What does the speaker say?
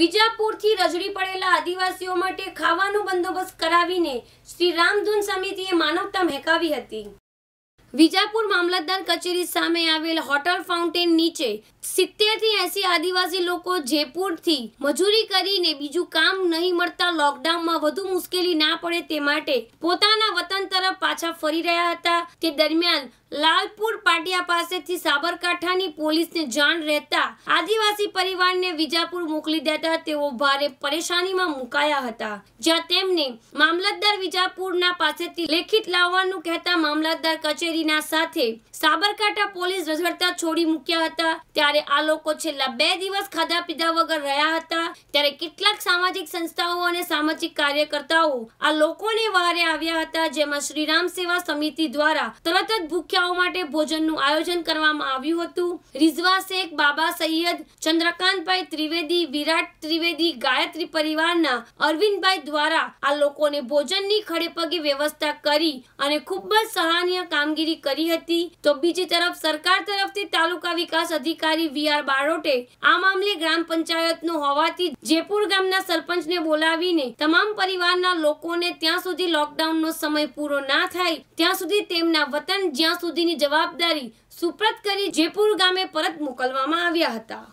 વિજાપુરથી રજડી પડેલા આદિવાસીઓ માટે ખાવાનો બંદોબસ્ત કરાવીને શ્રી રામધૂન સમિતિએ માનવતા મહેકાવી હતી વિજાપુર મામલતદાર કચેરી સામે આવેલ હોટલ ફાઉન્ટેન નીચે 70 થી 80 આદિવાસી લોકો જેપુર થી મજૂરી કરીને બીજું કામ નહીં મળતા લોકડાઉન માં વધુ મુશ્કેલી ના પડે તે માટે પોતાના વતન તરફ પાછા ફરી રહ્યા હતા તે દરમિયાન લાલપુર પાટિયા પાસેથી સાબરકાઠાની પોલીસને જાણ રેતા આદિવાસી પરિવારને વિજાપુર મોકલી દેતા તેઓ ભારે પરેશાનીમાં મુકાયા હતા જ્યાં તેમણે મામલતદાર વિજાપુરના પાસેથી લેખિત લાવવાનું કહેતા મામલતદાર કચેરીના સાથે સાબરકાઠા પોલીસ રજહરતા છોડી મુક્યા હતા ત્યારે આ લોકો છેલ્લા બે દિવસ ખાધા પીધા વગર રહ્યા હતા ત્યારે કેટલાક સામાજિક સંસ્થાઓ અને સામાજિક કાર્યકર્તાઓ આ લોકોને વારે આવ્યા હતા જેમાં શ્રીરામ સેવા સમિતિ દ્વારા તરત જ ભૂખ્યાઓ માટે ભોજનનું આયોજન કરવામાં આવ્યું હતું રિઝવા શેખ બાબા સૈયદ ચંદ્રકાંતભાઈ ત્રિવેદી વિરાટ ત્રિવેદી ગાયત્રી પરિવારના અરવિંદભાઈ દ્વારા આ લોકોને ભોજનની ખડેપગે વ્યવસ્થા કરી અને ખૂબ જ સહાનીય કામગીરી કરી હતી તો બીજી તરફ સરકાર તરફથી તાલુકા વિકાસ અધિકારી વી આર બારોટે આ મામલે ગ્રામ પંચાયતનો હોવાથી જેપુર ગામના સરપંચને બોલાવીને તમામ પરિવારના લોકોને ત્યાં સુધી લોકડાઉનનો સમય પૂરો ના થાય ત્યાં સુધી તેમના વતન જ્યાં સુધીની જવાબદારી સુપ્રત કરી જયપુર ગામે પરત મોકલવામાં આવ્યા હતા